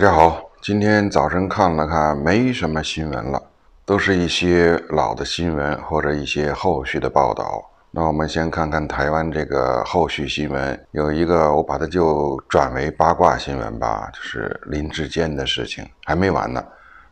大家好，今天早晨看了看，没什么新闻了，都是一些老的新闻或者一些后续的报道。那我们先看看台湾这个后续新闻，有一个我把它就转为八卦新闻吧，就是林志坚的事情还没完呢。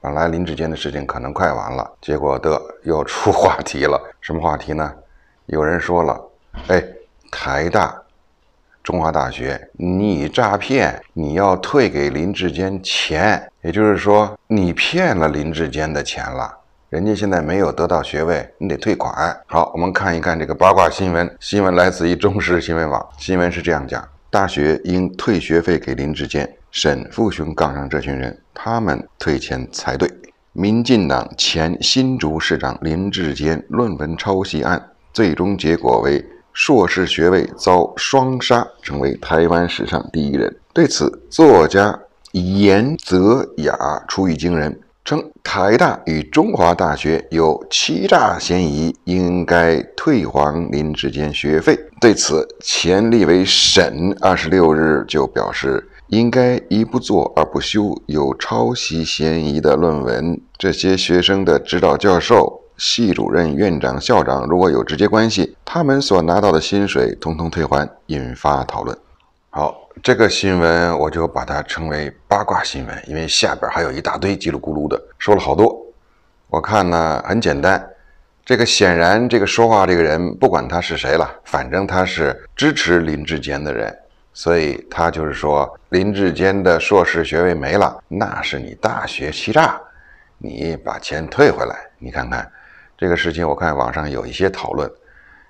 本来林志坚的事情可能快完了，结果的又出话题了，什么话题呢？有人说了，哎，台大。中华大学，你诈骗，你要退给林志坚钱，也就是说，你骗了林志坚的钱了，人家现在没有得到学位，你得退款。好，我们看一看这个八卦新闻，新闻来自于中视新闻网，新闻是这样讲：大学应退学费给林志坚，沈富雄杠上这群人，他们退钱才对。民进党前新竹市长林志坚论文抄袭案最终结果为。硕士学位遭双杀，成为台湾史上第一人。对此，作家严泽雅出语惊人，称台大与中华大学有欺诈嫌疑，应该退还林志坚学费。对此，前立委沈二十六日就表示，应该一不做二不休，有抄袭嫌疑的论文，这些学生的指导教授。系主任、院长、校长如果有直接关系，他们所拿到的薪水统统退还，引发讨论。好，这个新闻我就把它称为八卦新闻，因为下边还有一大堆叽里咕噜的说了好多。我看呢很简单，这个显然这个说话这个人不管他是谁了，反正他是支持林志坚的人，所以他就是说林志坚的硕士学位没了，那是你大学欺诈，你把钱退回来。你看看。这个事情我看网上有一些讨论，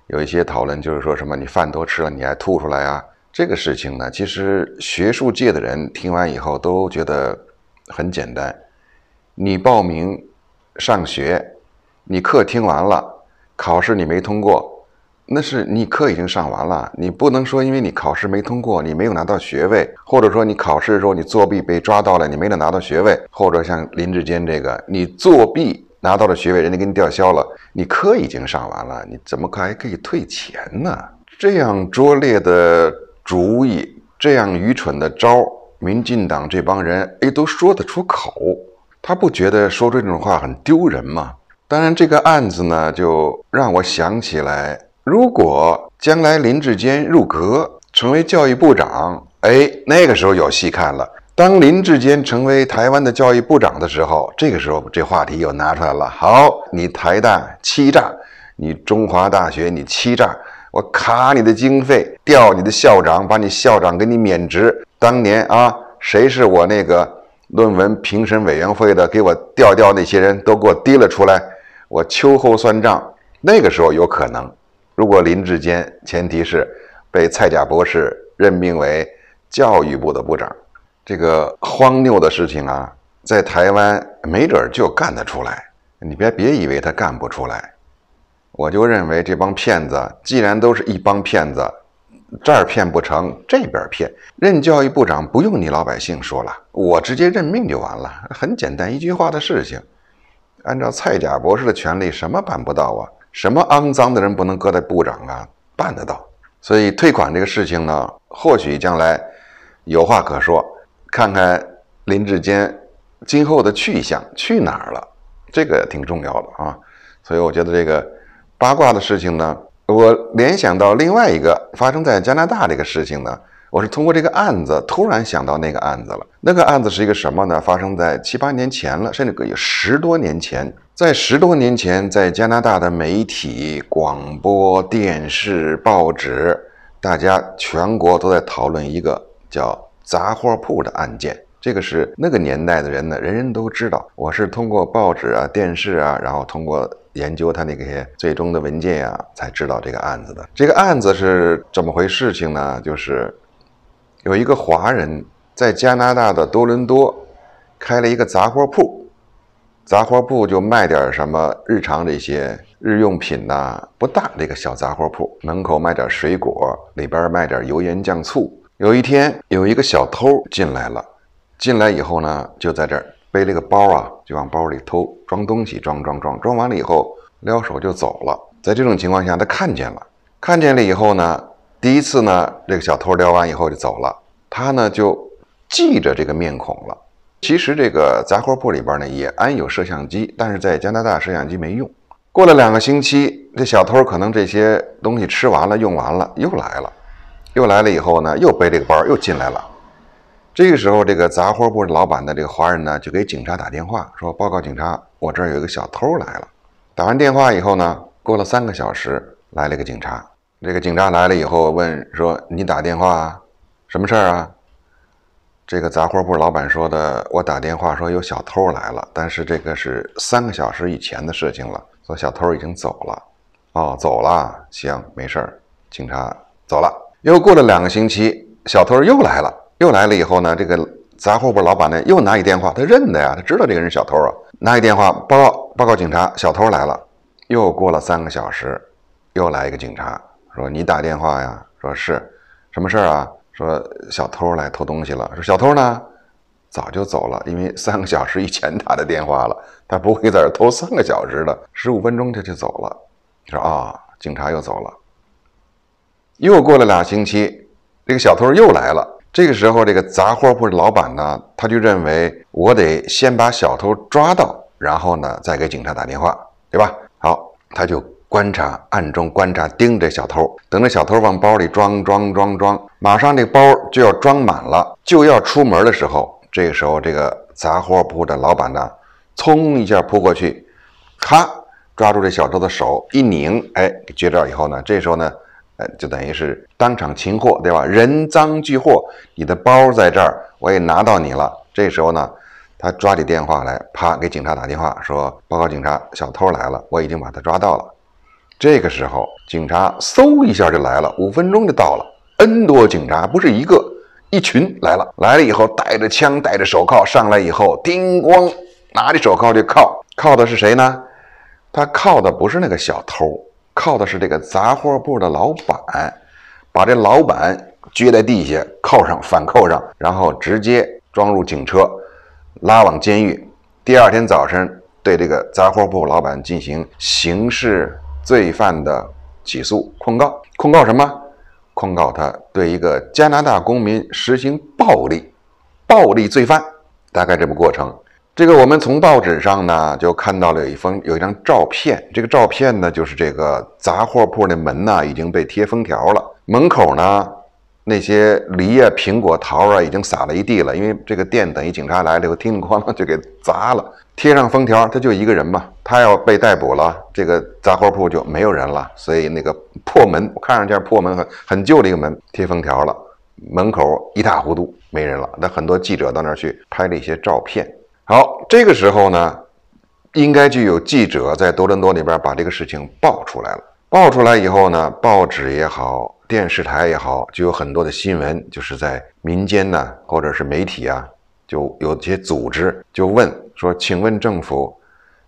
有一些讨论就是说什么你饭都吃了你还吐出来啊？这个事情呢，其实学术界的人听完以后都觉得很简单。你报名上学，你课听完了，考试你没通过，那是你课已经上完了，你不能说因为你考试没通过，你没有拿到学位，或者说你考试的时候你作弊被抓到了，你没能拿到学位，或者像林志坚这个，你作弊。拿到了学位，人家给你吊销了，你课已经上完了，你怎么可还可以退钱呢？这样拙劣的主意，这样愚蠢的招，民进党这帮人哎都说得出口，他不觉得说出这种话很丢人吗？当然，这个案子呢，就让我想起来，如果将来林志坚入阁成为教育部长，哎，那个时候有戏看了。当林志坚成为台湾的教育部长的时候，这个时候这话题又拿出来了。好，你台大欺诈，你中华大学你欺诈，我卡你的经费，调你的校长，把你校长给你免职。当年啊，谁是我那个论文评审委员会的？给我调调那些人都给我提了出来。我秋后算账。那个时候有可能，如果林志坚前提是被蔡甲博士任命为教育部的部长。这个荒谬的事情啊，在台湾没准就干得出来。你别别以为他干不出来，我就认为这帮骗子既然都是一帮骗子，这儿骗不成，这边骗。任教育部长不用你老百姓说了，我直接任命就完了，很简单一句话的事情。按照蔡甲博士的权利，什么办不到啊？什么肮脏的人不能搁在部长啊？办得到。所以退款这个事情呢，或许将来有话可说。看看林志坚今后的去向，去哪儿了？这个挺重要的啊。所以我觉得这个八卦的事情呢，我联想到另外一个发生在加拿大这个事情呢。我是通过这个案子突然想到那个案子了。那个案子是一个什么呢？发生在七八年前了，甚至有十多年前。在十多年前，在加拿大的媒体、广播电视、报纸，大家全国都在讨论一个叫。杂货铺的案件，这个是那个年代的人呢，人人都知道。我是通过报纸啊、电视啊，然后通过研究他那些最终的文件呀，才知道这个案子的。这个案子是怎么回事情呢？就是有一个华人在加拿大的多伦多开了一个杂货铺，杂货铺就卖点什么日常这些日用品呐，不大这个小杂货铺，门口卖点水果，里边卖点油盐酱醋。有一天，有一个小偷进来了。进来以后呢，就在这儿背了个包啊，就往包里偷装东西，装装装，装完了以后，撩手就走了。在这种情况下，他看见了，看见了以后呢，第一次呢，这个小偷撩完以后就走了，他呢就记着这个面孔了。其实这个杂货铺里边呢也安有摄像机，但是在加拿大摄像机没用。过了两个星期，这小偷可能这些东西吃完了、用完了，又来了。又来了以后呢，又背这个包又进来了。这个时候，这个杂货铺老板的这个华人呢，就给警察打电话说：“报告警察，我这儿有一个小偷来了。”打完电话以后呢，过了三个小时，来了个警察。这个警察来了以后问说：“你打电话啊？什么事儿啊？”这个杂货铺老板说的：“我打电话说有小偷来了，但是这个是三个小时以前的事情了，说小偷已经走了。”哦，走了，行，没事儿。警察走了。又过了两个星期，小偷又来了，又来了以后呢？这个杂货铺老板呢，又拿起电话，他认得呀，他知道这个人是小偷啊，拿起电话报告报告警察，小偷来了。又过了三个小时，又来一个警察，说你打电话呀，说是，什么事儿啊？说小偷来偷东西了。说小偷呢，早就走了，因为三个小时以前打的电话了，他不会在这儿偷三个小时的，十五分钟他就走了。你说啊，警察又走了。又过了俩星期，这个小偷又来了。这个时候，这个杂货铺的老板呢，他就认为我得先把小偷抓到，然后呢再给警察打电话，对吧？好，他就观察，暗中观察，盯着小偷，等着小偷往包里装装装装。马上这包就要装满了，就要出门的时候，这个时候这个杂货铺的老板呢，噌一下扑过去，咔抓住这小偷的手一拧，哎，撅掉以后呢，这时候呢。就等于是当场擒获，对吧？人赃俱获，你的包在这儿，我也拿到你了。这时候呢，他抓起电话来，啪，给警察打电话，说：“报告警察，小偷来了，我已经把他抓到了。”这个时候，警察嗖一下就来了，五分钟就到了，n 多警察不是一个，一群来了。来了以后，带着枪，带着手铐上来以后，叮咣，拿着手铐就铐，铐的是谁呢？他铐的不是那个小偷。靠的是这个杂货铺的老板，把这老板撅在地下，铐上反扣上，然后直接装入警车，拉往监狱。第二天早晨，对这个杂货铺老板进行刑事罪犯的起诉控告，控告什么？控告他对一个加拿大公民实行暴力，暴力罪犯，大概这么过程。这个我们从报纸上呢就看到了有一封有一张照片，这个照片呢就是这个杂货铺那门呢已经被贴封条了，门口呢那些梨啊苹果桃啊已经撒了一地了，因为这个店等于警察来了以后叮叮咣啷就给砸了，贴上封条，他就一个人嘛，他要被逮捕了，这个杂货铺就没有人了，所以那个破门，我看上去破门很很旧的一个门，贴封条了，门口一塌糊涂没人了，那很多记者到那儿去拍了一些照片。好，这个时候呢，应该就有记者在多伦多那边把这个事情爆出来了。爆出来以后呢，报纸也好，电视台也好，就有很多的新闻，就是在民间呢，或者是媒体啊，就有些组织就问说：“请问政府，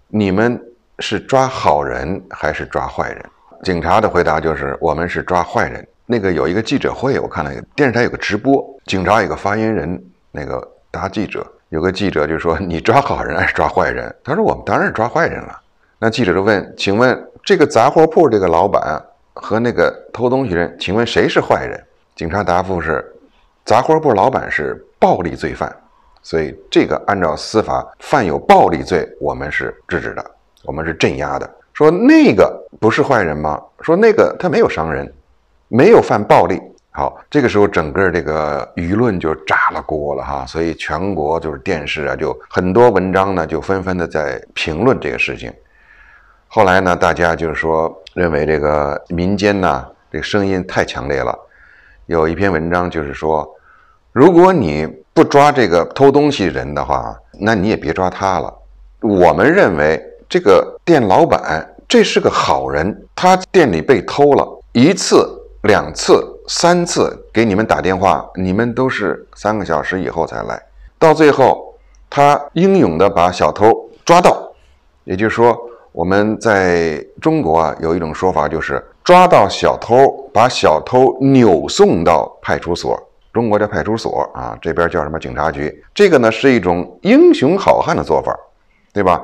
你们是抓好人还是抓坏人？”警察的回答就是：“我们是抓坏人。”那个有一个记者会，我看了，电视台有个直播，警察有个发言人，那个答记者。有个记者就说：“你抓好人还是抓坏人？”他说：“我们当然是抓坏人了。”那记者就问：“请问这个杂货铺这个老板和那个偷东西人，请问谁是坏人？”警察答复是：“杂货铺老板是暴力罪犯，所以这个按照司法犯有暴力罪，我们是制止的，我们是镇压的。”说那个不是坏人吗？说那个他没有伤人，没有犯暴力。好，这个时候整个这个舆论就炸了锅了哈，所以全国就是电视啊，就很多文章呢，就纷纷的在评论这个事情。后来呢，大家就是说认为这个民间呢，这个声音太强烈了。有一篇文章就是说，如果你不抓这个偷东西人的话，那你也别抓他了。我们认为这个店老板这是个好人，他店里被偷了一次两次。三次给你们打电话，你们都是三个小时以后才来。到最后，他英勇的把小偷抓到。也就是说，我们在中国啊，有一种说法就是抓到小偷，把小偷扭送到派出所。中国叫派出所啊，这边叫什么警察局？这个呢，是一种英雄好汉的做法，对吧？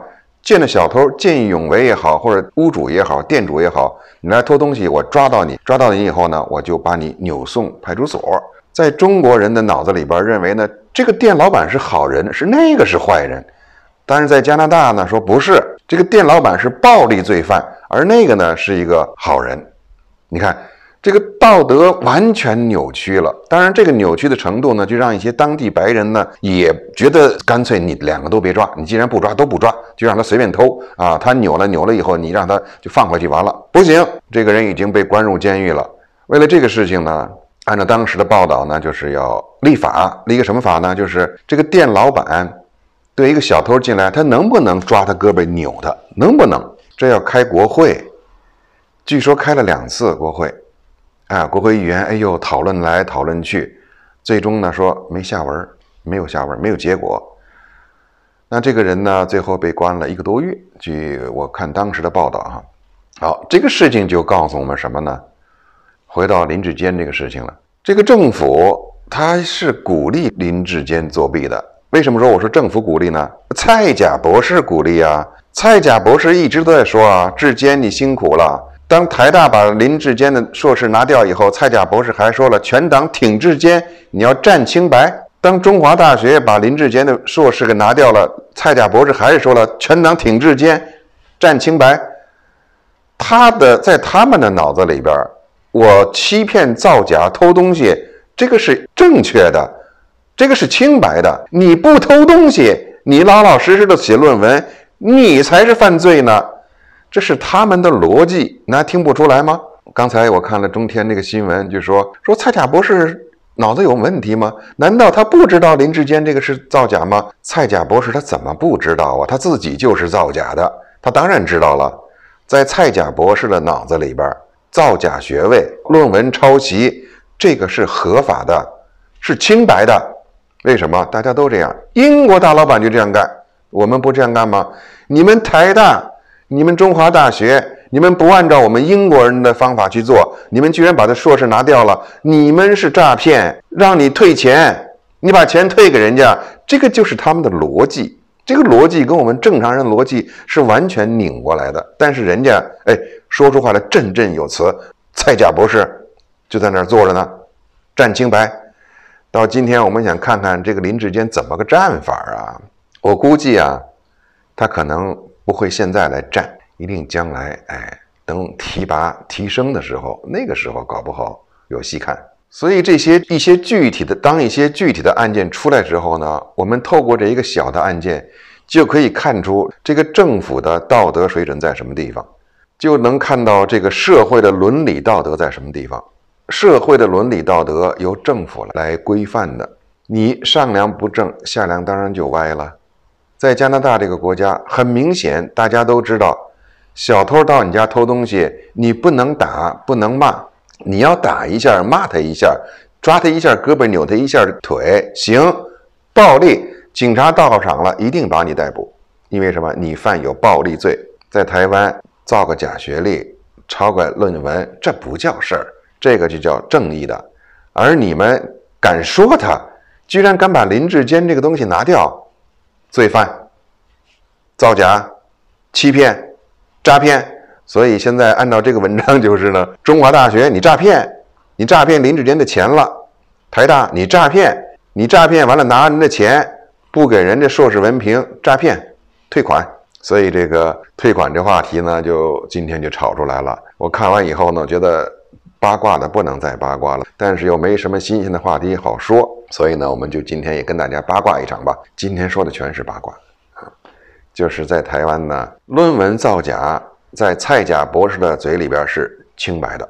见了小偷见义勇为也好，或者屋主也好、店主也好，你来偷东西，我抓到你，抓到你以后呢，我就把你扭送派出所。在中国人的脑子里边认为呢，这个店老板是好人，是那个是坏人。但是在加拿大呢，说不是，这个店老板是暴力罪犯，而那个呢是一个好人。你看。这个道德完全扭曲了。当然，这个扭曲的程度呢，就让一些当地白人呢也觉得，干脆你两个都别抓。你既然不抓，都不抓，就让他随便偷啊。他扭了扭了以后，你让他就放回去。完了，不行，这个人已经被关入监狱了。为了这个事情呢，按照当时的报道呢，就是要立法立一个什么法呢？就是这个店老板对一个小偷进来，他能不能抓他胳膊扭他？能不能？这要开国会，据说开了两次国会。哎，国会议员，哎呦，讨论来讨论去，最终呢说没下文，没有下文，没有结果。那这个人呢，最后被关了一个多月。据我看当时的报道哈，好，这个事情就告诉我们什么呢？回到林志坚这个事情了。这个政府他是鼓励林志坚作弊的。为什么说我说政府鼓励呢？蔡甲博士鼓励啊，蔡甲博士一直都在说啊，志坚你辛苦了。当台大把林志坚的硕士拿掉以后，蔡甲博士还说了：“全党挺志坚，你要站清白。”当中华大学把林志坚的硕士给拿掉了，蔡甲博士还是说了：“全党挺志坚，站清白。”他的在他们的脑子里边，我欺骗、造假、偷东西，这个是正确的，这个是清白的。你不偷东西，你老老实实的写论文，你才是犯罪呢。这是他们的逻辑，那听不出来吗？刚才我看了中天那个新闻，就说说蔡甲博士脑子有问题吗？难道他不知道林志坚这个是造假吗？蔡甲博士他怎么不知道啊？他自己就是造假的，他当然知道了。在蔡甲博士的脑子里边，造假学位、论文抄袭，这个是合法的，是清白的。为什么大家都这样？英国大老板就这样干，我们不这样干吗？你们台大？你们中华大学，你们不按照我们英国人的方法去做，你们居然把他硕士拿掉了，你们是诈骗，让你退钱，你把钱退给人家，这个就是他们的逻辑，这个逻辑跟我们正常人逻辑是完全拧过来的。但是人家哎，说出话来振振有词，蔡甲博士就在那儿坐着呢，占清白。到今天我们想看看这个林志坚怎么个战法啊？我估计啊，他可能。不会现在来站，一定将来哎等提拔提升的时候，那个时候搞不好有戏看。所以这些一些具体的，当一些具体的案件出来之后呢，我们透过这一个小的案件，就可以看出这个政府的道德水准在什么地方，就能看到这个社会的伦理道德在什么地方。社会的伦理道德由政府来规范的，你上梁不正，下梁当然就歪了。在加拿大这个国家，很明显，大家都知道，小偷到你家偷东西，你不能打，不能骂，你要打一下，骂他一下，抓他一下胳膊，扭他一下腿，行，暴力，警察到场了，一定把你逮捕，因为什么？你犯有暴力罪。在台湾，造个假学历，抄个论文，这不叫事儿，这个就叫正义的。而你们敢说他，居然敢把林志坚这个东西拿掉。罪犯、造假、欺骗、诈骗，所以现在按照这个文章就是呢，中华大学你诈骗，你诈骗林志坚的钱了；台大你诈骗，你诈骗完了拿人的钱，不给人家硕士文凭，诈骗退款。所以这个退款这话题呢，就今天就炒出来了。我看完以后呢，觉得。八卦的不能再八卦了，但是又没什么新鲜的话题好说，所以呢，我们就今天也跟大家八卦一场吧。今天说的全是八卦，就是在台湾呢，论文造假在蔡甲博士的嘴里边是清白的、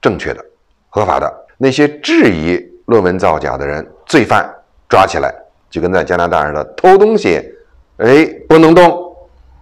正确的、合法的。那些质疑论文造假的人，罪犯抓起来，就跟在加拿大似的偷东西，哎，不能动，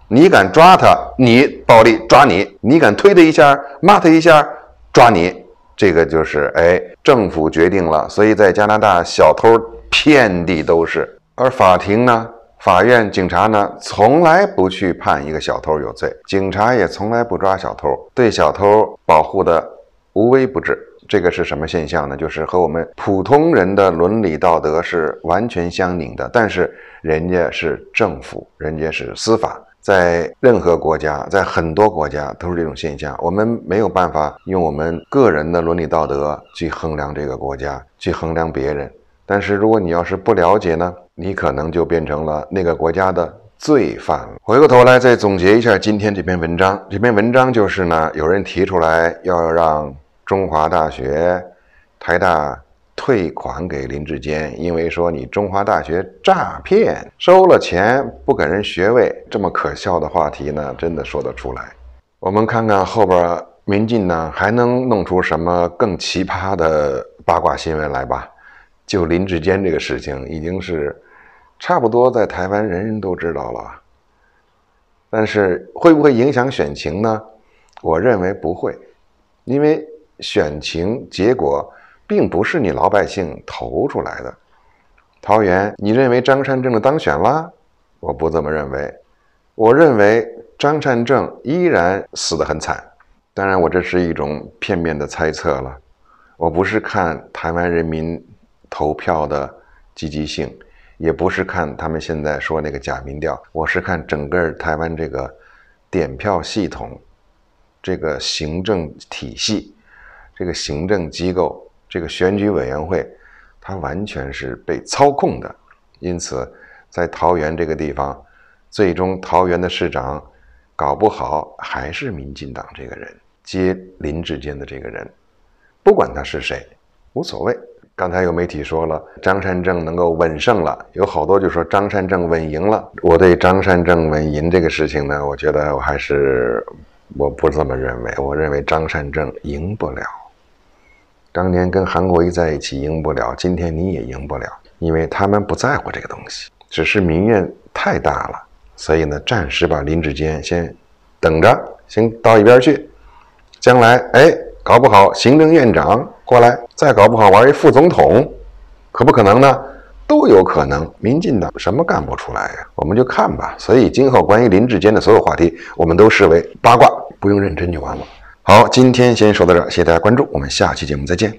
你敢抓他，你暴力抓你，你敢推他一下，骂他一下。抓你，这个就是哎，政府决定了，所以在加拿大，小偷遍地都是。而法庭呢，法院、警察呢，从来不去判一个小偷有罪，警察也从来不抓小偷，对小偷保护的无微不至。这个是什么现象呢？就是和我们普通人的伦理道德是完全相拧的，但是人家是政府，人家是司法。在任何国家，在很多国家都是这种现象。我们没有办法用我们个人的伦理道德去衡量这个国家，去衡量别人。但是，如果你要是不了解呢，你可能就变成了那个国家的罪犯了。回过头来再总结一下今天这篇文章，这篇文章就是呢，有人提出来要让中华大学、台大。退款给林志坚，因为说你中华大学诈骗，收了钱不给人学位，这么可笑的话题呢，真的说得出来。我们看看后边民进呢还能弄出什么更奇葩的八卦新闻来吧。就林志坚这个事情已经是差不多在台湾人人都知道了，但是会不会影响选情呢？我认为不会，因为选情结果。并不是你老百姓投出来的。桃园，你认为张善政的当选啦？我不这么认为。我认为张善政依然死得很惨。当然，我这是一种片面的猜测了。我不是看台湾人民投票的积极性，也不是看他们现在说那个假民调，我是看整个台湾这个点票系统、这个行政体系、这个行政机构。这个选举委员会，它完全是被操控的，因此，在桃园这个地方，最终桃园的市长搞不好还是民进党这个人，接林志坚的这个人，不管他是谁，无所谓。刚才有媒体说了，张山正能够稳胜了，有好多就说张山正稳赢了。我对张山正稳赢这个事情呢，我觉得我还是我不这么认为，我认为张山正赢不了。当年跟韩国瑜在一起赢不了，今天你也赢不了，因为他们不在乎这个东西，只是民怨太大了，所以呢，暂时把林志坚先等着，先到一边去。将来，哎，搞不好行政院长过来，再搞不好玩一副总统，可不可能呢？都有可能。民进党什么干不出来呀？我们就看吧。所以，今后关于林志坚的所有话题，我们都视为八卦，不用认真就完了。好，今天先说到这儿，谢谢大家关注，我们下期节目再见。